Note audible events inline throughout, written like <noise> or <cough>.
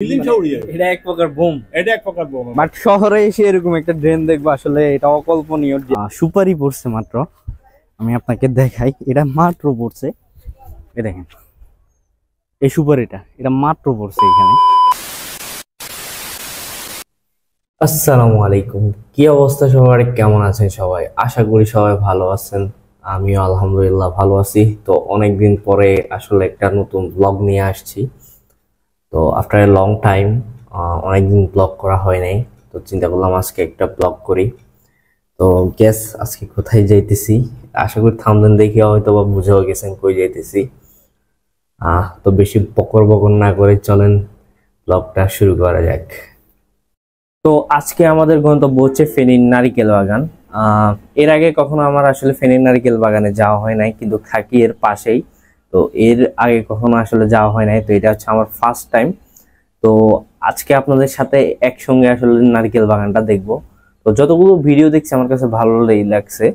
মানে আসসালামাইকুম কি অবস্থা সবার কেমন আছেন সবাই আশা করি সবাই ভালো আছেন আমিও আলহামদুলিল্লাহ ভালো আছি তো অনেকদিন পরে আসলে একটা নতুন ব্লগ নিয়ে আসছি তো আফটার এ লং টাইম অনেকদিন ব্লগ করা হয় নাই তো চিন্তা করলাম আজকে একটা ব্লগ করি তো গ্যাস আজকে কোথায় যাইতেছি আশা করি থামদেন দেখে হয়তো বা বুঝেও গেছেন কই যাইতেছি আহ তো বেশি বকর বকর না করে চলেন ব্লগটা শুরু করা যাক তো আজকে আমাদের গন্তব্য হচ্ছে ফেনীর নারিকেল বাগান আহ এর আগে কখনো আমার আসলে ফেনীর নারিকেল বাগানে যাওয়া হয় নাই কিন্তু থাকি এর পাশেই তো এর আগে কখনো আসলে যাওয়া হয় নাই তো এটা হচ্ছে আমার ফার্স্ট টাইম তো আজকে আপনাদের সাথে একসঙ্গে আসলে নারকেল বাগানটা দেখব তো যতগুলো ভিডিও দেখছি আমার কাছে ভালো লাগছে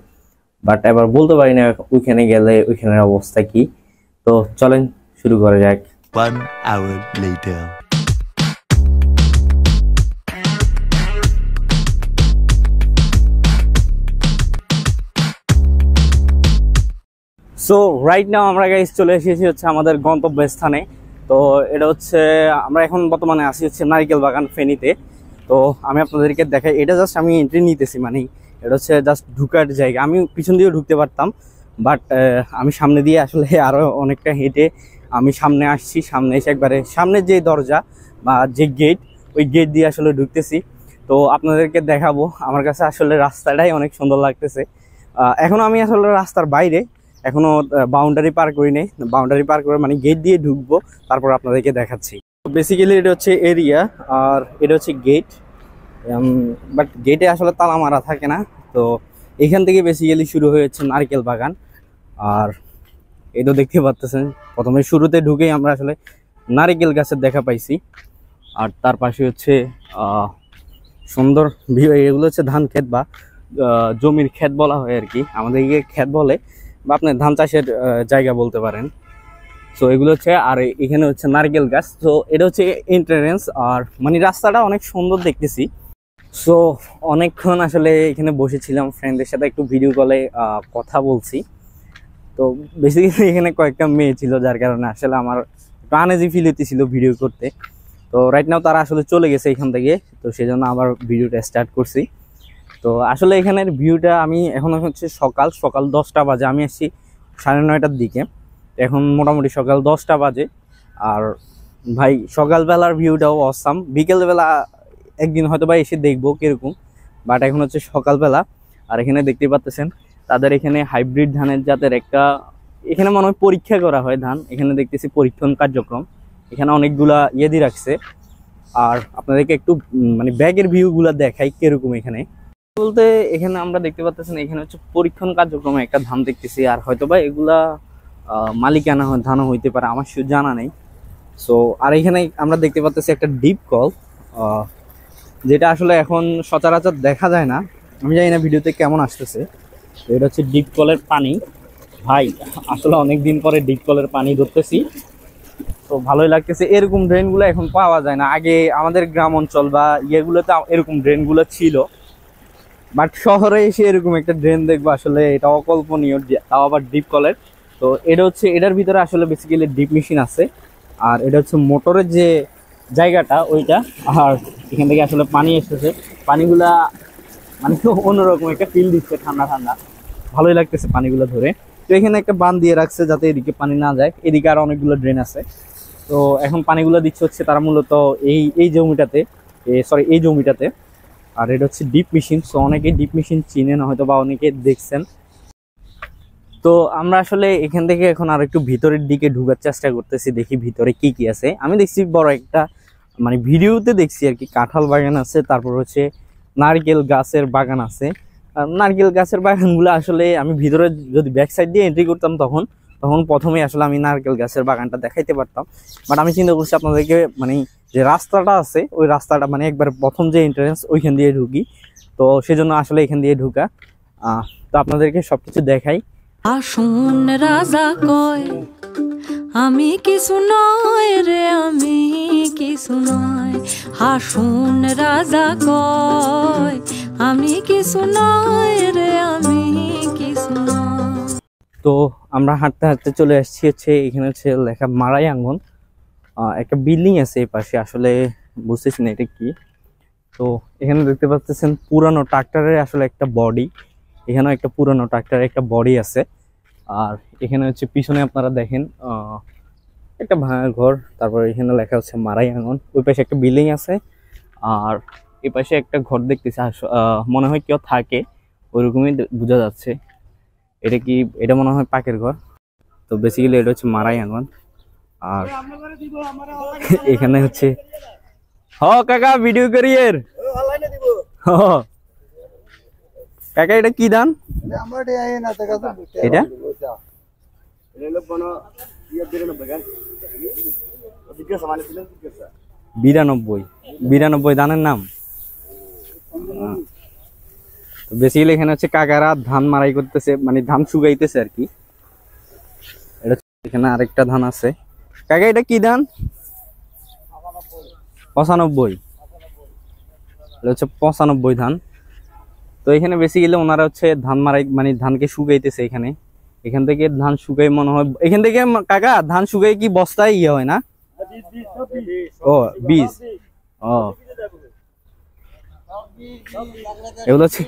বাট এবার বলতে পারি না ওইখানে গেলে ওইখানের অবস্থা কি তো চলেন শুরু করা যাক One hour later. So right now আমরা গাইজ চলে এসেছি হচ্ছে আমাদের গন্তব্যস্থানে তো এটা হচ্ছে আমরা এখন বর্তমানে আসি হচ্ছে নারিকেল বাগান ফেনীতে তো আমি আপনাদেরকে দেখাই এটা জাস্ট আমি এন্ট্রি নিতেছি মানে এটা হচ্ছে জাস্ট ঢুকার জায়গা আমি পিছন দিয়েও ঢুকতে পারতাম বাট আমি সামনে দিয়ে আসলে <laughs> আরও অনেকটা হেঁটে আমি সামনে আসছি সামনে এসে একবারে সামনে যে দরজা বা যে গেট ওই গেট দিয়ে আসলে ঢুকতেছি তো আপনাদেরকে দেখাবো আমার কাছে আসলে রাস্তাটাই অনেক সুন্দর লাগতেছে এখন আমি আসলে রাস্তার বাইরে এখনও বাউন্ডারি পার করি নাই বাউন্ডারি পার করে মানে গেট দিয়ে ঢুকবো তারপর আপনাদেরকে দেখাচ্ছি বেসিক্যালি এটা হচ্ছে এরিয়া আর এটা হচ্ছে গেট বাট গেটে আসলে তালা মারা থাকে না তো এখান থেকে বেসিক্যালি শুরু হয়েছে নারকেল বাগান আর এই তো দেখতে পাচ্তেছেন প্রথমে শুরুতে ঢুকেই আমরা আসলে নারিকেল গাছের দেখা পাইছি আর তার পাশে হচ্ছে সুন্দর এগুলো হচ্ছে ধান ক্ষেত বা জমির ক্ষেত বলা হয় আর কি আমাদের ইয়ে ক্ষেত বলে বা আপনার ধান চাষের জায়গা বলতে পারেন সো এগুলো হচ্ছে আর এখানে হচ্ছে নারকেল গাছ তো এটা হচ্ছে এন্ট্রেন্স আর মানে রাস্তাটা অনেক সুন্দর দেখতেছি সো অনেকক্ষণ আসলে এখানে বসেছিলাম ফ্রেন্ডদের সাথে একটু ভিডিও কলে কথা বলছি তো বেসিক্যালি এখানে কয়েকটা মেয়ে ছিল যার কারণে আসলে আমার একটু আনেজি ফিল হতেছিল ভিডিও করতে তো রাইট নাও তারা আসলে চলে গেছে এখান থেকে তো সেজন্য আবার ভিডিওটা স্টার্ট করছি তো আসলে এখানের ভিউটা আমি এখন হচ্ছে সকাল সকাল দশটা বাজে আমি এসেছি সাড়ে নয়টার দিকে এখন মোটামুটি সকাল দশটা বাজে আর ভাই সকালবেলার ভিউটাও অসাম বিকেলবেলা একদিন হয়তো বা এসে দেখবো কীরকম বাট এখন হচ্ছে সকালবেলা আর এখানে দেখতে পাচ্তেছেন তাদের এখানে হাইব্রিড ধানের জাতের একটা এখানে মনে হয় পরীক্ষা করা হয় ধান এখানে দেখতেছি পরীক্ষণ কার্যক্রম এখানে অনেকগুলা ইয়ে দিয়ে রাখছে আর আপনাদেরকে একটু মানে ব্যাগের ভিউগুলো দেখাই কীরকম এখানে বলতে এখানে আমরা দেখতে পাচ্ছি এখানে হচ্ছে পরীক্ষণ কার্যক্রমে একটা ধান দেখতেছি আর হয়তো বা এগুলা মালিকানা ধানও হইতে পারে আমার জানা নেই সো আর এখানে আমরা দেখতে পাচ্ছি একটা ডিপ কল যেটা আসলে এখন সচরাচর দেখা যায় না আমি জানি না ভিডিওতে কেমন আসতেছে এটা হচ্ছে ডিপ কলের পানি ভাই আসলে অনেক দিন পরে ডিপ কলের পানি ধরতেছি তো ভালোই লাগতেছে এরকম ড্রেনগুলো এখন পাওয়া যায় না আগে আমাদের গ্রাম অঞ্চল বা ইয়েগুলোতে এরকম ড্রেনগুলো ছিল বাট শহরে এসে এরকম একটা ড্রেন দেখবো আসলে এটা অকল্পনীয় তাও আবার ডিপ কলের তো এটা হচ্ছে এটার ভিতরে আসলে বেসিক্যালি ডিপ মেশিন আছে আর এটা হচ্ছে মোটরের যে জায়গাটা ওইটা আর এখান থেকে আসলে পানি এসেছে পানিগুলা মানে অন্যরকম একটা ফিল দিচ্ছে ঠান্ডা ঠান্ডা ভালোই লাগতেছে পানিগুলো ধরে তো এখানে একটা বান দিয়ে রাখছে যাতে এদিকে পানি না যায় এদিকে আর অনেকগুলো ড্রেন আছে তো এখন পানিগুলো দিচ্ছে হচ্ছে তারা মূলত এই এই জমিটাতে সরি এই জমিটাতে আর এটা হচ্ছে ডিপ মেশিন সো অনেকে ডিপ মেশিন চিনেন হয়তো বা অনেকে দেখছেন তো আমরা আসলে এখান থেকে এখন আর একটু ভিতরের দিকে ঢুকার চেষ্টা করতেছি দেখি ভিতরে কি কি আছে আমি দেখছি বড় একটা মানে ভিডিওতে দেখছি আর কি কাঁঠাল বাগান আছে তারপর হচ্ছে নারকেল গাছের বাগান আছে নারকেল গাছের বাগানগুলো আসলে আমি ভিতরে যদি ব্যাক সাইড দিয়ে এন্ট্রি করতাম তখন তখন প্রথমে আসলে আমি নারকেল গাছের বাগানটা দেখাইতে পারতাম বাট আমি চিন্তা করছি আপনাদেরকে মানে যে রাস্তাটা আছে ওই রাস্তাটা মানে একবার প্রথম যে এন্ট্রেন্স ওইখান দিয়ে ঢুকি তো সেজন্য আসলে এখান দিয়ে ঢুকা তো আপনাদেরকে সব কিছু দেখাই আসুন রাজা কয় আমি কিছু নয় রে আমি কিছু নয় হাসুন রাজা কয় আমি কিছু নয় রে আমি কিছু নয় তো আমরা হাঁটতে হাঁটতে চলে আসছি হচ্ছে এখানে হচ্ছে লেখা মারাই আঙ্গন একটা বিল্ডিং আছে এই পাশে আসলে বুঝতেছি না এটা কি তো এখানে দেখতে পাচ্ছেন পুরানো ট্রাক্টরের আসলে একটা বডি এখানেও একটা পুরানো ট্রাক্টরের একটা বডি আছে আর এখানে হচ্ছে পিছনে আপনারা দেখেন একটা ভাঙা ঘর তারপর এখানে লেখা হচ্ছে মারাই আঙন ওই পাশে একটা বিল্ডিং আছে আর এ পাশে একটা ঘর দেখতেছি মনে হয় কেউ থাকে ওইরকমই বোঝা যাচ্ছে এটা কি এটা মনে হয় পাকের ঘর তো বেসিক্যালি এটা হচ্ছে মারাই আঙন আর <laughs> এখানে হচ্ছে হ কাকা ভিডিও করি কাকা এটা কি ধান এটা বিরানব্বই বিরানব্বই ধানের নাম বেসিক্যালি এখানে হচ্ছে কাকারা ধান মারাই করতেছে মানে ধান শুকাইতেছে আর কি এটা এখানে আরেকটা ধান আছে কাকা এটা কি ধান পঁচানব্বই এটা হচ্ছে পঁচানব্বই ধান তো এখানে বেশি গেলে ওনারা হচ্ছে ধান মারাই মানে ধানকে শুকাইতেছে এখানে এখান থেকে ধান শুকাই মনে হয় এখান থেকে কাকা ধান শুকাই কি বস্তায় ইয়ে হয় না ও বীজ ও এগুলো হচ্ছে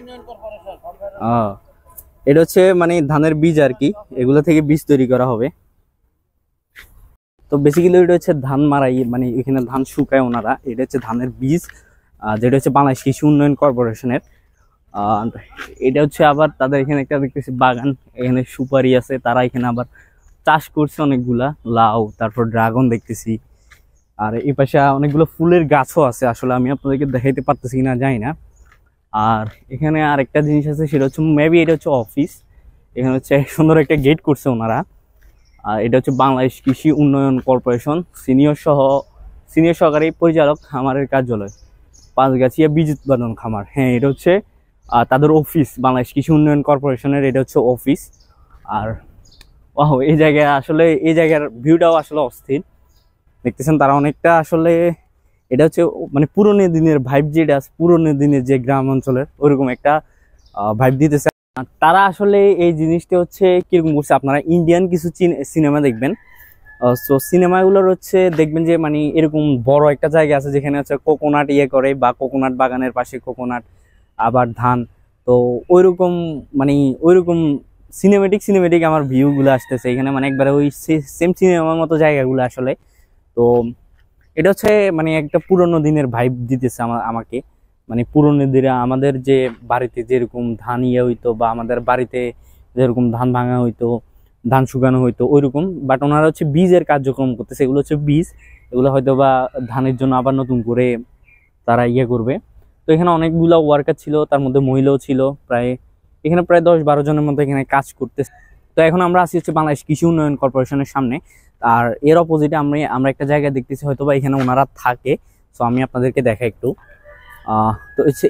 এটা হচ্ছে মানে ধানের বীজ আর কি এগুলো থেকে বীজ তৈরি করা হবে তো বেসিক্যালি ওইটা হচ্ছে ধান মারাই মানে এখানে ধান শুকায় ওনারা এটা হচ্ছে ধানের বীজ যেটা হচ্ছে বাংলাদেশ কৃষি উন্নয়ন কর্পোরেশনের এটা হচ্ছে আবার তাদের এখানে একটা দেখতেছি বাগান এখানে সুপারি আছে তারা এখানে আবার চাষ করছে অনেকগুলা লাউ তারপর ড্রাগন দেখতেছি আর এই পাশে অনেকগুলো ফুলের গাছও আছে আসলে আমি আপনাদেরকে দেখাইতে পারতেছি না জানি না আর এখানে আর একটা জিনিস আছে সেটা হচ্ছে মেবি এটা হচ্ছে অফিস এখানে হচ্ছে সুন্দর একটা গেট করছে ওনারা আর এটা হচ্ছে বাংলাদেশ কৃষি উন্নয়ন কর্পোরেশন সিনিয়র সহ সিনিয়র সহকারী পরিচালক খামারের কার্যালয় পাঁচগাছিয়া বীজ উৎপাদন খামার হ্যাঁ এটা হচ্ছে তাদের অফিস বাংলাদেশ কৃষি উন্নয়ন কর্পোরেশনের এটা হচ্ছে অফিস আর ওহ এই জায়গায় আসলে এই জায়গার ভিউটাও আসলে অস্থির দেখতেছেন তারা অনেকটা আসলে এটা হচ্ছে মানে পুরনো দিনের ভাইব যেটা পুরনো দিনের যে গ্রাম অঞ্চলের ওরকম একটা ভাইব দিতেছে তারা আসলে এই জিনিসটা হচ্ছে কীরকম করছে আপনারা ইন্ডিয়ান কিছু সিনেমা দেখবেন সো সিনেমাগুলোর হচ্ছে দেখবেন যে মানে এরকম বড় একটা জায়গা আছে যেখানে হচ্ছে কোকোনাট ইয়ে করে বা কোকোনাট বাগানের পাশে কোকোনাট আবার ধান তো ওইরকম মানে ওইরকম সিনেমেটিক সিনেমেটিক আমার ভিউগুলো আসতেছে এখানে মানে একবারে ওই সেম সিনেমার মতো জায়গাগুলো আসলে তো এটা হচ্ছে মানে একটা পুরনো দিনের ভাইব দিতেছে আমার আমাকে মানে দিনে আমাদের যে বাড়িতে যেরকম ধান ইয়ে হইতো বা আমাদের বাড়িতে যেরকম ধান ভাঙা হইতো ধান শুকানো হইতো ওইরকম বাট ওনারা হচ্ছে বীজের কার্যক্রম করতেছে এগুলো হচ্ছে বীজ এগুলো হয়তো বা ধানের জন্য আবার নতুন করে তারা ইয়ে করবে তো এখানে অনেকগুলো ওয়ার্কার ছিল তার মধ্যে মহিলাও ছিল প্রায় এখানে প্রায় দশ বারো জনের মধ্যে এখানে কাজ করতেছে তো এখন আমরা আসি হচ্ছে বাংলাদেশ কৃষি উন্নয়ন কর্পোরেশনের সামনে আর এর অপোজিটে আমরা আমরা একটা জায়গায় দেখতেছি হয়তো বা এখানে ওনারা থাকে সো আমি আপনাদেরকে দেখা একটু তো হচ্ছে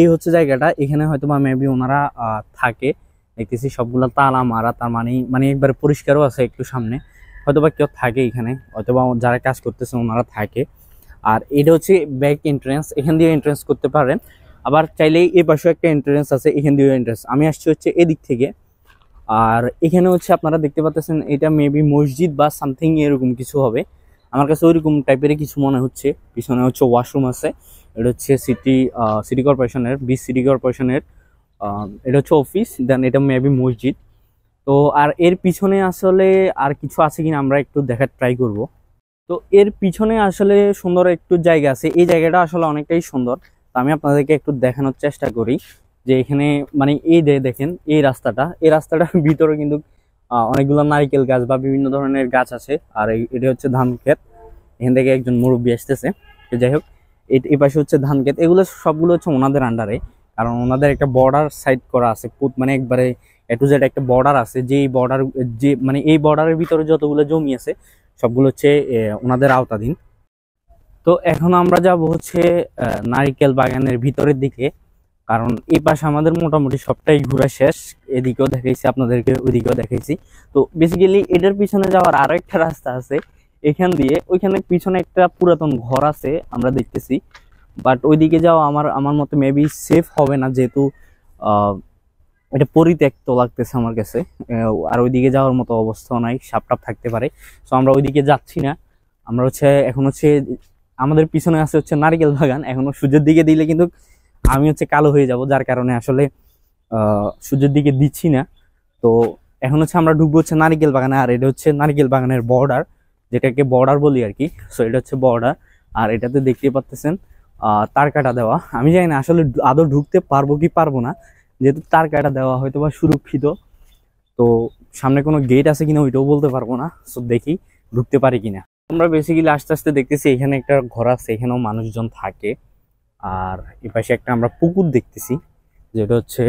এই হচ্ছে জায়গাটা এখানে হয়তো বা মেবি ওনারা থাকে দেখতেছি সবগুলো তালা মারা তার মানে মানে একবার পরিষ্কারও আছে একটু সামনে হয়তো বা কেউ থাকে এখানে হয়তো বা যারা কাজ করতেছে ওনারা থাকে আর এটা হচ্ছে ব্যাক এন্ট্রেন্স এখান দিয়ে এন্ট্রেন্স করতে পারেন আবার চাইলে এ পাশে একটা এন্ট্রেন্স আছে এখান দিয়ে এন্ট্রেন্স আমি আসছি হচ্ছে এদিক থেকে আর এখানে হচ্ছে আপনারা দেখতে পাচ্ছেন এটা মেবি মসজিদ বা সামথিং এরকম কিছু হবে আমার কাছে ওইরকম টাইপেরই কিছু মনে হচ্ছে পিছনে হচ্ছে ওয়াশরুম আছে এটা হচ্ছে সিটি সিটি কর্পোরেশনের বি সিটি কর্পোরেশনের এটা হচ্ছে অফিস দেন এটা মেবি মসজিদ তো আর এর পিছনে আসলে আর কিছু আছে কিনা আমরা একটু দেখার ট্রাই করব তো এর পিছনে আসলে সুন্দর একটু জায়গা আছে এই জায়গাটা আসলে অনেকটাই সুন্দর তো আমি আপনাদেরকে একটু দেখানোর চেষ্টা করি যে এখানে মানে এই দেখেন এই রাস্তাটা এই রাস্তাটার <laughs> ভিতরে কিন্তু অনেকগুলো নারিকেল গাছ বা বিভিন্ন ধরনের গাছ আছে আর এটা হচ্ছে ধান ক্ষেত এখান থেকে একজন মুরব্বী আসতেছে যাই হোক এই পাশে হচ্ছে ধান ক্ষেত এগুলো সবগুলো হচ্ছে ওনাদের আন্ডারে কারণ ওনাদের একটা বর্ডার সাইড করা আছে পুত মানে একবারে এ টু জেড একটা বর্ডার আছে যে বর্ডার যে মানে এই বর্ডারের ভিতরে যতগুলো জমি আছে সবগুলো হচ্ছে ওনাদের আওতাধীন তো এখন আমরা যাব হচ্ছে নারিকেল বাগানের ভিতরের দিকে কারণ এই পাশে আমাদের মোটামুটি সবটাই ঘোরা শেষ এদিকেও দেখাইছি আপনাদেরকে ওইদিকেও দেখাইছি তো বেসিক্যালি এটার পিছনে যাওয়ার আরেকটা একটা রাস্তা আছে এখান দিয়ে ওইখানে পিছনে একটা পুরাতন ঘর আছে আমরা দেখতেছি বাট ওইদিকে যাওয়া আমার আমার মতে মেবি সেফ হবে না যেহেতু এটা পরিত্যক্ত লাগতেছে আমার কাছে আর ওইদিকে যাওয়ার মতো অবস্থাও নাই সাপটাপ থাকতে পারে সো আমরা ওইদিকে যাচ্ছি না আমরা হচ্ছে এখন হচ্ছে আমাদের পিছনে আছে হচ্ছে নারিকেল বাগান এখনও সূর্যের দিকে দিলে কিন্তু আমি হচ্ছে কালো হয়ে যাব যার কারণে আসলে সূর্যের দিকে দিচ্ছি না তো এখন হচ্ছে আমরা ঢুকবো হচ্ছে নারিকেল বাগানে আর এটা হচ্ছে নারিকেল বাগানের বর্ডার যেটাকে বর্ডার বলি আর কি সো এটা হচ্ছে বর্ডার আর এটাতে দেখতে পাচ্তেছেন তার কাটা দেওয়া আমি জানি না আসলে আদৌ ঢুকতে পারবো কি পারবো না যেহেতু তার কাটা দেওয়া হয়তো বা সুরক্ষিত তো সামনে কোনো গেট আছে কিনা ওইটাও বলতে পারবো না সো দেখি ঢুকতে পারি কিনা আমরা বেসিক্যালি আস্তে আস্তে দেখতেছি এখানে একটা ঘর আছে এখানেও মানুষজন থাকে আর এপাশে একটা আমরা পুকুর দেখতেছি যেটা হচ্ছে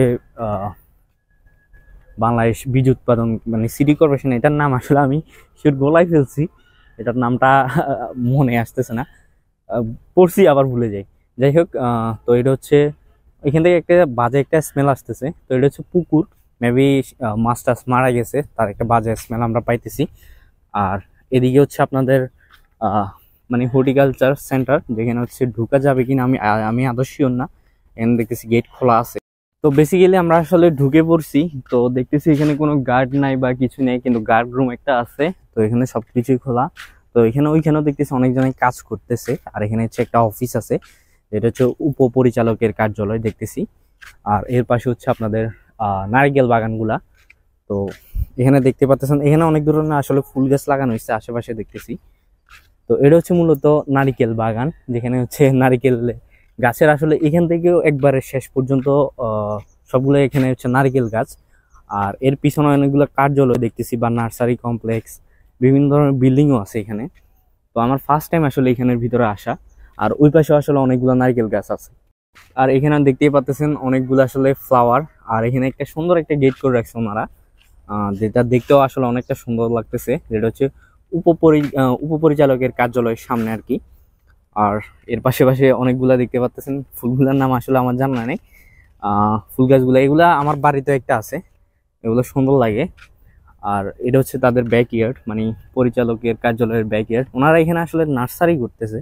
বাংলাদেশ বীজ উৎপাদন মানে সিটি কর্পোরেশন এটার নাম আসলে আমি সেটা গোলায় ফেলছি এটার নামটা <laughs> মনে আসতেছে না পড়ছি আবার ভুলে যাই যাই হোক তো এটা হচ্ছে এখান থেকে একটা বাজে একটা স্মেল আসতেছে তো এটা হচ্ছে পুকুর মেবি মাছ টাছ মারা গেছে তার একটা বাজে স্মেল আমরা পাইতেছি আর এদিকে হচ্ছে আপনাদের মানে হর্টিকালচার সেন্টার যেখানে হচ্ছে ঢুকা যাবে কিনা আমি আমি আদর্শীয় না এখানে দেখতেছি গেট খোলা আছে তো বেসিক্যালি আমরা আসলে ঢুকে পড়ছি তো দেখতেছি এখানে কোনো গার্ড নাই বা কিছু নেই কিন্তু গার্ড রুম একটা আছে এখানে সব কিছুই খোলা তো এখানে ওইখানেও দেখতেছি অনেকজনে কাজ করতেছে আর এখানে হচ্ছে একটা অফিস আছে যেটা হচ্ছে উপপরিচালকের কার্যালয় দেখতেছি আর এর পাশে হচ্ছে আপনাদের নারিকেল বাগানগুলা তো এখানে দেখতে পাচ্ছেন এখানে অনেক ধরনের আসলে ফুল গাছ লাগানো হয়েছে আশেপাশে দেখতেছি তো এটা হচ্ছে মূলত নারিকেল বাগান যেখানে হচ্ছে নারিকেল গাছের আসলে এখান থেকেও একবারে শেষ পর্যন্ত সবগুলো এখানে হচ্ছে নারিকেল গাছ আর এর পিছনে অনেকগুলো কার্যালয় দেখতেছি বা নার্সারি কমপ্লেক্স বিভিন্ন ধরনের বিল্ডিংও আছে এখানে তো আমার ফার্স্ট টাইম আসলে এখানের ভিতরে আসা আর ওই পাশে আসলে অনেকগুলো নারকেল গাছ আছে আর এখানে দেখতেই পাচ্ছেন অনেকগুলো আসলে ফ্লাওয়ার আর এখানে একটা সুন্দর একটা গেট করে রাখছে ওনারা যেটা দেখতেও আসলে অনেকটা সুন্দর লাগতেছে যেটা হচ্ছে উপপরি উপপরিচালকের কার্যালয়ের সামনে আর কি আর এর পাশে পাশে অনেকগুলা দেখতে পাচ্ছেন ফুলগুলার নাম আসলে আমার জানা নেই ফুল গাছগুলো এগুলা আমার বাড়িতেও একটা আছে এগুলো সুন্দর লাগে আর এটা হচ্ছে তাদের ব্যাকইয়ার্ড মানে পরিচালকের কার্যালয়ের ব্যাকইয়ার্ড ওনারা এখানে আসলে নার্সারি করতেছে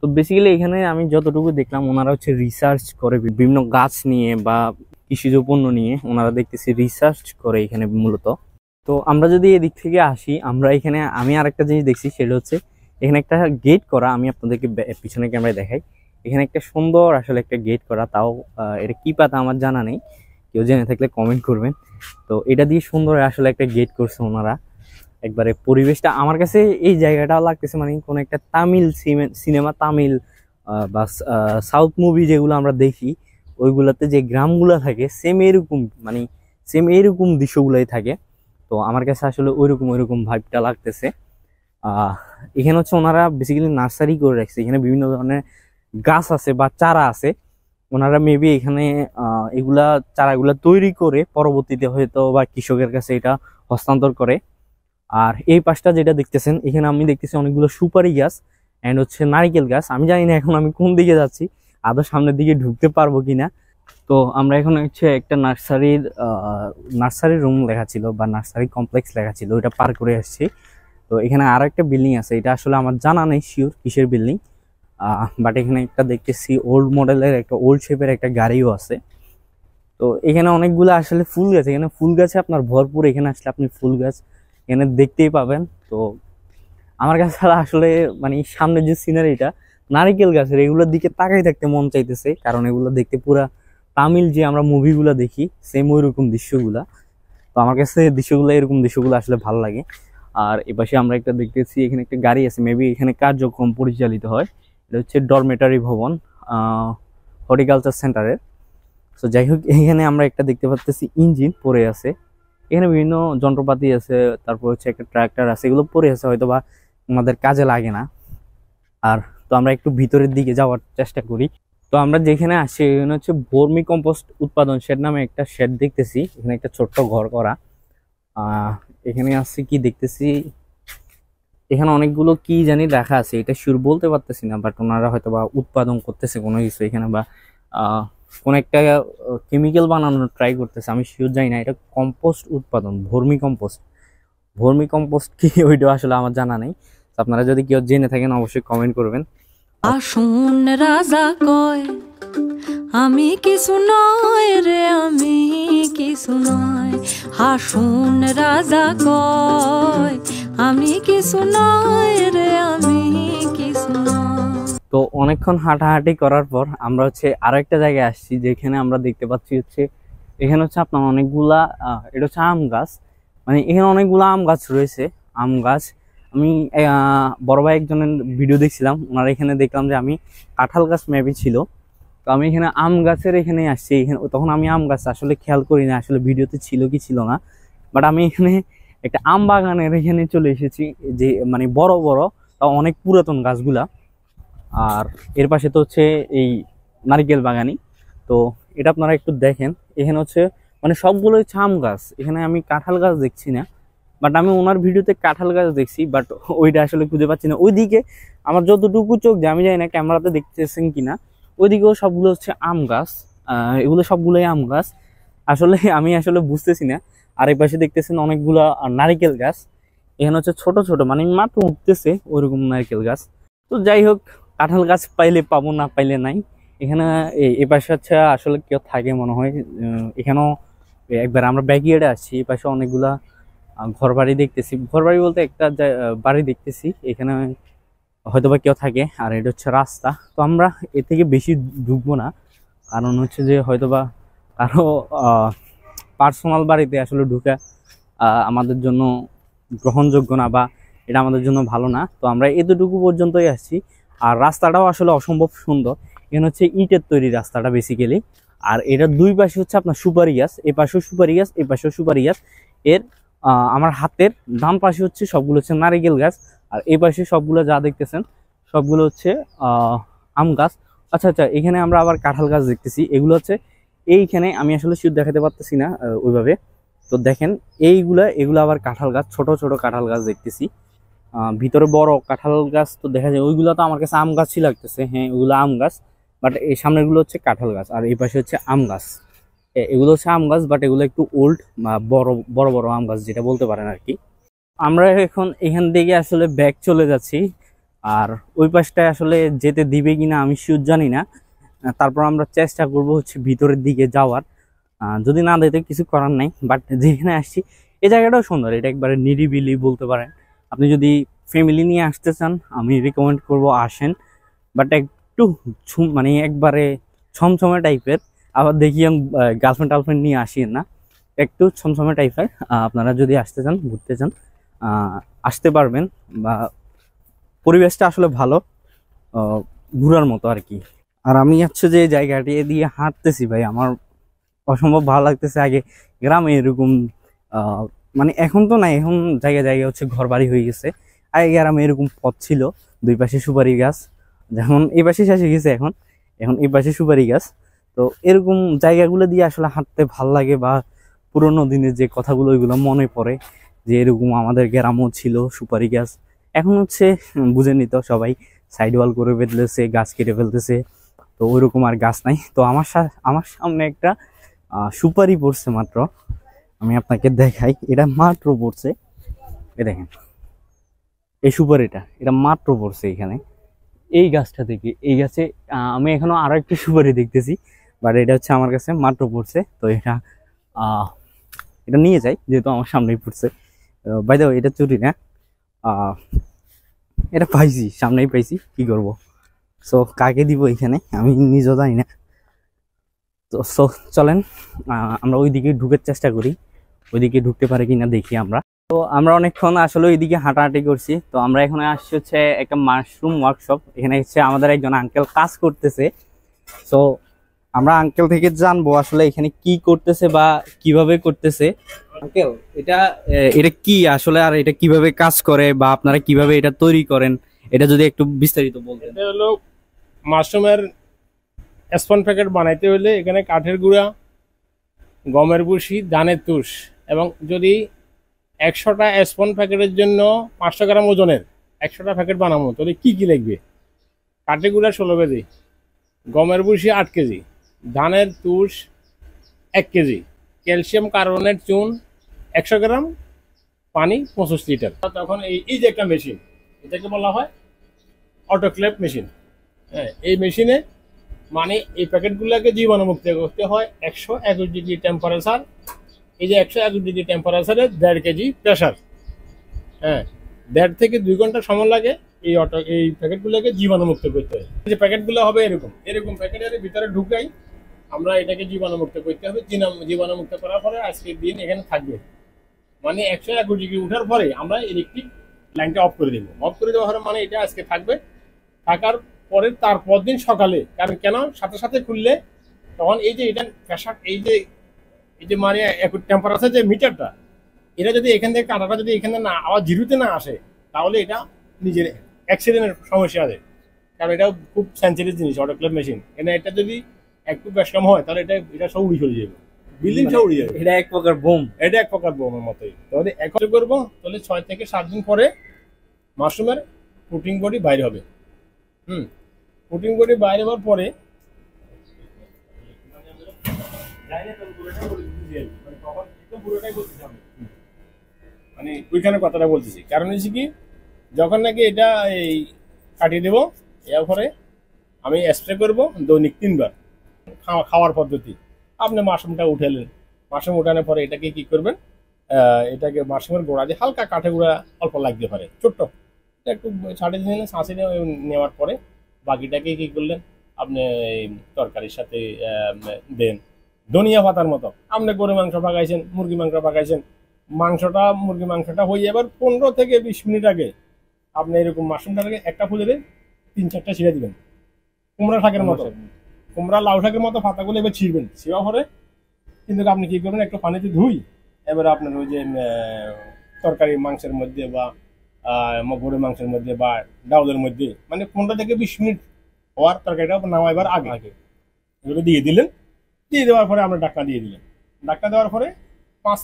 তো বেসিক্যালি এখানে আমি যতটুকু দেখলাম ওনারা হচ্ছে রিসার্চ করে বিভিন্ন গাছ নিয়ে বা কৃষিজ পণ্য নিয়ে ওনারা দেখতেছি রিসার্চ করে এখানে মূলত তো আমরা যদি এদিক থেকে আসি আমরা এখানে আমি আর একটা জিনিস দেখছি সেটা হচ্ছে এখানে একটা গেট করা আমি আপনাদেরকে পিছনে ক্যামেরায় দেখাই এখানে একটা সুন্দর আসলে একটা গেট করা তাও এটা কী পাতা আমার জানা নেই কেউ জেনে থাকলে কমেন্ট করবেন তো এটা দিয়ে সুন্দর আসলে একটা গেট করছে ওনারা একবারে পরিবেশটা আমার কাছে এই জায়গাটাও লাগতেছে মানে কোনো একটা তামিল সিনেমা তামিল বা সাউথ মুভি যেগুলো আমরা দেখি ওইগুলাতে যে গ্রামগুলো থাকে সেম এরকম মানে সেম এরকম দৃশ্যগুলোই থাকে তো আমার কাছে আসলে ওইরকম ওইরকম ভাইবটা লাগতেছে এখানে হচ্ছে ওনারা বেসিক্যালি নার্সারি করে রাখছে এখানে বিভিন্ন ধরনের গাছ আছে বা চারা আছে ওনারা মেবি এখানে এগুলা চারাগুলা তৈরি করে পরবর্তীতে হয়তো বা কৃষকের কাছে এটা হস্তান্তর করে আর এই পাশটা যেটা দেখতেছেন এখানে আমি দেখতেছি অনেকগুলো সুপারি গাছ অ্যান্ড হচ্ছে নারিকেল গাছ আমি জানি না এখন আমি কোন দিকে যাচ্ছি আদৌ সামনের দিকে ঢুকতে পারবো কিনা তো আমরা এখন হচ্ছে একটা নার্সারির নার্সারি রুম লেখা ছিল বা নার্সারি কমপ্লেক্স লেখা ছিল ওইটা পার করে আসছি তো এখানে আর একটা বিল্ডিং আছে এটা আসলে আমার জানা নেই শিওর কিসের বিল্ডিং বাট এখানে একটা দেখতেছি ওল্ড মডেলের একটা ওল্ড শেপের একটা গাড়িও আছে তো এখানে অনেকগুলো আসলে ফুল গাছ এখানে ফুল গাছে আপনার ভরপুর এখানে আসলে আপনি ফুল গাছ এখানে দেখতেই পাবেন তো আমার কাছে <laughs> আসলে মানে সামনের যে সিনারিটা নারিকেল গাছের এগুলোর দিকে তাকাই থাকতে মন চাইতেছে কারণ এগুলো দেখতে পুরা তামিল যে আমরা মুভিগুলো দেখি সেম ওই রকম দৃশ্যগুলা তো আমার কাছে দৃশ্যগুলো এরকম দৃশ্যগুলো আসলে ভালো লাগে আর এপাশে আমরা একটা দেখতেছি এখানে একটা গাড়ি আছে মেবি এখানে কার্যক্রম পরিচালিত হয় এটা হচ্ছে ডরমেটারি ভবন হর্টিকালচার সেন্টারের সো যাই হোক এখানে আমরা একটা দেখতে পাচ্ছি ইঞ্জিন পড়ে আছে এখানে বিভিন্ন যন্ত্রপাতি আছে তারপর হচ্ছে একটা ট্রাক্টর আছে এগুলো পড়ে আছে হয়তো বা আমাদের কাজে লাগে না আর তো আমরা একটু ভিতরের দিকে যাওয়ার চেষ্টা করি তো আমরা যেখানে আসি এখানে হচ্ছে বর্মি কম্পোস্ট উৎপাদন শেড নামে একটা শেড দেখতেছি এখানে একটা ছোট্ট ঘর করা এখানে আসছে কি দেখতেছি এখানে অনেকগুলো কি জানি দেখা আছে এটা সুর বলতে পারতেছি না বাট ওনারা হয়তো বা উৎপাদন করতেছে কোনো কিছু এখানে বা কোন একটা কেমিক্যাল বানানোর ট্রাই করতেছে আমি শিওর জানি না এটা কম্পোস্ট উৎপাদন ভর্মি কম্পোস্ট ভর্মি কম্পোস্ট কি <laughs> ওইটা আসলে আমার জানা নেই আপনারা যদি কেউ জেনে থাকেন অবশ্যই কমেন্ট করবেন আসুন রাজা কয় আমি কিছু নয় রে আমি কিছু নয় হাসুন রাজা কয় আমি কিছু নয় রে আমি কিছু তো অনেকক্ষণ হাঁটাহাঁটি করার পর আমরা হচ্ছে আরো একটা জায়গায় আসছি যেখানে আমরা দেখতে পাচ্ছি হচ্ছে এখানে হচ্ছে আপনার অনেকগুলা এটা হচ্ছে আম গাছ মানে এখানে অনেকগুলো আম গাছ রয়েছে আম গাছ আমি বড় ভাই একজনের ভিডিও দেখছিলাম ওনার এখানে দেখলাম যে আমি কাঁঠাল গাছ ম্যাপে ছিল তো আমি এখানে আম গাছের এখানে আসছি এখানে তখন আমি আম গাছ আসলে খেয়াল করি না আসলে ভিডিওতে ছিল কি ছিল না বাট আমি এখানে একটা আম বাগানের এখানে চলে এসেছি যে মানে বড় বড় তা অনেক পুরাতন গাছগুলা আর এর পাশে তো হচ্ছে এই নারিকেল বাগানি তো এটা আপনারা একটু দেখেন এখানে হচ্ছে মানে সবগুলোই ছাম গাছ এখানে আমি কাঁঠাল গাছ দেখছি না বাট আমি ওনার ভিডিওতে কাঁঠাল গাছ দেখছি বাট ওইটা আসলে খুঁজে পাচ্ছি না ওইদিকে আমার যতটুকু চোখ যে আমি যাই না ক্যামেরাতে দেখতেছেন কিনা ওইদিকেও সবগুলো হচ্ছে আম গাছ এগুলো সবগুলোই আম গাছ আসলে আমি আসলে বুঝতেছি না আর এই পাশে দেখতেছেন অনেকগুলো নারিকেল গাছ এখানে হচ্ছে ছোট ছোট মানে মাত্র উঠতেছে ওইরকম নারকেল গাছ তো যাই হোক কাঁঠাল গাছ পাইলে পাবো না পাইলে নাই এখানে এ পাশে হচ্ছে আসলে কেউ থাকে মনে হয় এখানেও একবার আমরা ব্যাকিয়ার্ডে আসছি এ পাশে অনেকগুলা ঘর বাড়ি দেখতেছি ঘর বাড়ি বলতে একটা বাড়ি দেখতেছি এখানে হয়তো বা কেউ থাকে আর এটা হচ্ছে রাস্তা তো আমরা এ থেকে বেশি ঢুকবো না কারণ হচ্ছে যে হয়তো বা কারো পার্সোনাল বাড়িতে আসলে ঢুকে আমাদের জন্য গ্রহণযোগ্য না বা এটা আমাদের জন্য ভালো না তো আমরা এতটুকু পর্যন্তই আসছি আর রাস্তাটাও আসলে অসম্ভব সুন্দর এখানে হচ্ছে ইটের তৈরি রাস্তাটা বেসিক্যালি আর এটা দুই পাশে হচ্ছে আপনার সুপারি গাছ এ পাশেও সুপারি গাছ এ পাশেও সুপারি গাছ এর আমার হাতের ডান পাশে হচ্ছে সবগুলো হচ্ছে নারিকেল গাছ আর এই পাশে সবগুলো যা দেখতেছেন সবগুলো হচ্ছে আম গাছ আচ্ছা আচ্ছা এখানে আমরা আবার কাঁঠাল গাছ দেখতেছি এগুলো হচ্ছে এইখানে আমি আসলে শীত দেখাতে পারতেছি না ওইভাবে তো দেখেন এইগুলা এগুলো আবার কাঁঠাল গাছ ছোট ছোট কাঁঠাল গাছ দেখতেছি ভিতরে বড় কাঁঠাল গাছ তো দেখা যায় ওইগুলো তো আমার কাছে আম গাছই লাগতেছে হ্যাঁ ওইগুলো আম গাছ বাট এই সামনেগুলো হচ্ছে কাঁঠাল গাছ আর এই পাশে হচ্ছে আম গাছ এগুলো হচ্ছে আম গাছ বাট এগুলো একটু ওল্ড বড় বড় বড় আম গাছ যেটা বলতে পারেন আর কি আমরা এখন এখান থেকে আসলে ব্যাক চলে যাচ্ছি আর ওই পাশটায় আসলে যেতে দিবে কিনা আমি শিওর জানি না তারপর আমরা চেষ্টা করব হচ্ছে ভিতরের দিকে যাওয়ার যদি না দিতে কিছু করার নাই বাট যেখানে আসছি এই জায়গাটাও সুন্দর এটা একবারে নিরিবিলি বলতে পারেন আপনি যদি ফ্যামিলি নিয়ে আসতে চান আমি রিকমেন্ড করব আসেন বাট একটু মানে একবারে ছমছমে টাইপের আবার দেখি গার্লফ্রেন্ড টার্লফ্রেন্ড নিয়ে আসি না একটু ছমছমে টাইপের আপনারা যদি আসতে চান ঘুরতে চান আসতে পারবেন বা পরিবেশটা আসলে ভালো ঘুরার মতো আর কি আর আমি হচ্ছে যে জায়গাটি দিয়ে হাঁটতেছি ভাই আমার অসম্ভব ভালো লাগতেছে আগে গ্রামে এরকম মানে এখন তো না এখন জায়গায় জায়গায় হচ্ছে ঘর বাড়ি হয়ে গেছে আগে গ্রামে এরকম পথ ছিল দুই পাশে সুপারি গাছ যেমন এই পাশে শেষে গেছে এখন এখন এই পাশে সুপারি গাছ তো এরকম জায়গাগুলো দিয়ে আসলে হাঁটতে ভাল লাগে বা পুরোনো দিনের যে কথাগুলো ওইগুলো মনে পড়ে যে এরকম আমাদের গ্রামও ছিল সুপারি গাছ এখন হচ্ছে বুঝে নিত সবাই সাইড ওয়াল করে ফেলতেছে গাছ কেটে ফেলতেছে তো ওইরকম আর গাছ নাই তো আমার আমার সামনে একটা সুপারি পড়ছে মাত্র আমি আপনাকে দেখাই এটা মাত্র পড়ছে এ দেখেন এই সুপারিটা এটা মাত্র পড়ছে এখানে এই গাছটা থেকে এই গাছে আমি এখনো আরো একটা সুপারি দেখতেছি বাট এটা হচ্ছে আমার কাছে মাত্র পড়ছে তো এটা এটা নিয়ে যাই যেহেতু আমার সামনেই পড়ছে বাই দাও এটা চুরি না এটা পাইছি সামনেই পাইছি কি করব সো কাকে দিব এখানে আমি নিজেও জানি না তো সো চলেন আমরা ওইদিকে ঢুকের চেষ্টা করি ওইদিকে ঢুকতে পারে কি না দেখি আমরা তো আমরা অনেকক্ষণ আসলে ওইদিকে হাঁটাহাঁটি করছি তো আমরা এখানে আসছি হচ্ছে একটা মাশরুম ওয়ার্কশপ এখানে হচ্ছে আমাদের একজন আঙ্কেল কাজ করতেছে সো আমরা আঙ্কেল থেকে জানবো আসলে এখানে কি করতেছে বা কিভাবে করতেছে আঙ্কেল এটা এটা কি আসলে আর এটা কিভাবে কাজ করে বা আপনারা কিভাবে এটা তৈরি করেন এটা যদি একটু বিস্তারিত বলতেন এটা হলো মাশরুমের স্পন প্যাকেট বানাইতে হলে এখানে কাঠের গুঁড়া গমের ভুসি ধানের তুষ এবং যদি একশোটা স্পন প্যাকেটের জন্য পাঁচশো গ্রাম ওজনের একশোটা প্যাকেট বানাবো তাহলে কি কি লাগবে কাঠের গুঁড়া ষোলো কেজি গমের ভুসি আট কেজি ধানের তুষ এক কেজি ক্যালসিয়াম কার্বনেট চুন একশো গ্রাম পানি পঁচিশ লিটার তখন এই এই যে একটা মেশিন এটাকে বলা হয় অটোক্লেভ মেশিন হ্যাঁ এই মেশিনে মানে এই প্যাকেটগুলোকে জীবাণুমুক্ত করতে হয় একশো একুশ ডিগ্রি টেম্পারেচার এই যে একশো একুশ ডিগ্রি টেম্পারেচারে দেড় কেজি প্রেশার হ্যাঁ দেড় থেকে দুই ঘন্টা সময় লাগে এই অটো এই প্যাকেটগুলোকে জীবাণুমুক্ত করতে হয় যে প্যাকেটগুলো হবে এরকম এরকম প্যাকেটের ভিতরে ঢুকাই আমরা এটাকে জীবাণুমুক্ত করতে হবে জীবাণুমুক্ত করার পরে আজকের দিন এখানে থাকবে মানে একশো একুশ ডিগ্রি উঠার পরে আমরা ইলেকট্রিক লাইনটা অফ করে দেব অফ করে দেওয়ার মানে এটা আজকে থাকবে থাকার পরে তারপর দিন সকালে কারণ কেন সাথে সাথে খুললে তখন এই যে এটা প্রেশার এই যে এই যে মানে টেম্পারেচার যে মিটারটা এটা যদি এখান থেকে কাঁটাটা যদি এখানে না আবার জিরুতে না আসে তাহলে এটা নিজের অ্যাক্সিডেন্টের সমস্যা আছে কারণ এটা খুব সেন্সিটিভ জিনিস অটোক্লেভ মেশিন এটা যদি একটু বেশকাম হয় তাহলে এটা এটা সব উড়ি চলে যাবে বিল্ডিং সব উড়ে যাবে এটা এক প্রকার বোম এটা এক প্রকার বোমের মতোই তাহলে এখন করবো তাহলে ছয় থেকে সাত দিন পরে মাশরুমের প্রোটিন বডি বাইরে হবে হুম প্রোটিন বডি বাইরে হওয়ার পরে মানে ওইখানে কথাটা বলতেছি কারণ হচ্ছে কি যখন নাকি এটা এই কাটিয়ে দেবো এরপরে আমি স্প্রে করবো দৈনিক তিনবার খাওয়া খাওয়ার পদ্ধতি আপনি মাশরুমটা উঠেলেন মাশরুম উঠানোর পরে এটাকে কি করবেন এটাকে মাশরুমের গোড়া যে হালকা কাঠে গুঁড়া অল্প লাগতে পারে ছোট্ট একটু ছাড়ে দিলেন ছাঁচে নেওয়ার পরে বাকিটাকে কি করলেন আপনি তরকারির সাথে দেন ধনিয়া পাতার মতো আপনি গরু মাংস পাকাইছেন মুরগি মাংস পাকাইছেন মাংসটা মুরগি মাংসটা হয়ে এবার পনেরো থেকে বিশ মিনিট আগে আপনি এরকম মাশরুমটাকে একটা ফুলে তিন চারটা ছিঁড়ে দিবেন কুমড়া শাকের মতো কুমড়া লাউ শাকের মতো পাতাগুলো এবার ছিঁড়বেন সেবা পরে কিন্তু আপনি কি করবেন একটু পানিতে ধুই এবার আপনার ওই যে তরকারি মাংসের মধ্যে বা গরু মাংসের মধ্যে বা ডাউলের মধ্যে মানে পনেরো থেকে বিশ মিনিট হওয়ার তরকারিটা এবার আগে আগে এগুলো দিয়ে দিলেন দিয়ে দেওয়ার পরে আপনার ডাক্তার দিয়ে দিলেন ডাক্তার দেওয়ার পরে পাঁচ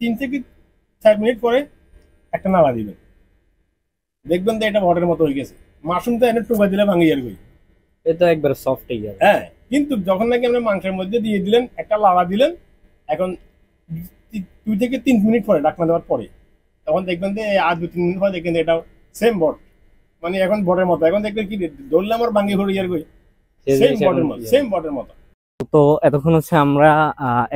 তিন থেকে চার মিনিট পরে একটা নাড়া দিবেন দেখবেন তো এটা বটের মতো হয়ে গেছে তো এনে টুকা দিলে ভাঙিয়ে যাবে এটা একবার সফট হয়ে যাবে হ্যাঁ কিন্তু যখন নাকি আমরা মাংসের মধ্যে দিয়ে দিলেন একটা লাড়া দিলেন এখন দুই থেকে তিন মিনিট পরে ডাকনা দেওয়ার পরে তখন দেখবেন যে দু তিন মিনিট পরে দেখবেন এটাও সেম বট মানে এখন বটের মতো এখন দেখবেন কি ঘুরে সেম বটের মতো সেম বটের মতো তো এতক্ষণ হচ্ছে আমরা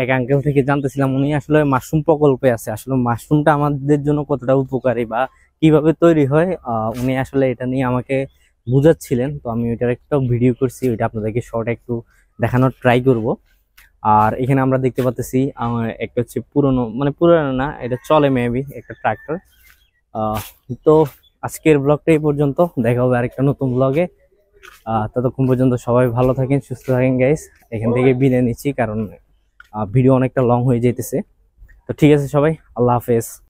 এক আঙ্কেল থেকে জানতেছিলাম উনি আসলে মাশরুম প্রকল্পে আছে আসলে মাশরুমটা আমাদের জন্য কতটা উপকারী বা কিভাবে তৈরি হয় উনি আসলে এটা নিয়ে আমাকে বুঝাচ্ছিলেন তো আমি ওইটার একটা ভিডিও করছি ওইটা আপনাদেরকে শর্ট একটু দেখানোর ট্রাই করব আর এখানে আমরা দেখতে আমার একটা হচ্ছে পুরনো মানে পুরনো না এটা চলে মেবি একটা ট্রাক্টর তো আজকের ব্লগটা এই পর্যন্ত দেখা হবে আরেকটা নতুন ব্লগে ততক্ষণ পর্যন্ত সবাই ভালো থাকেন সুস্থ থাকেন গাইস এখান থেকে বিদায় নিচ্ছি কারণ ভিডিও অনেকটা লং হয়ে যেতেছে তো ঠিক আছে সবাই আল্লাহ হাফেজ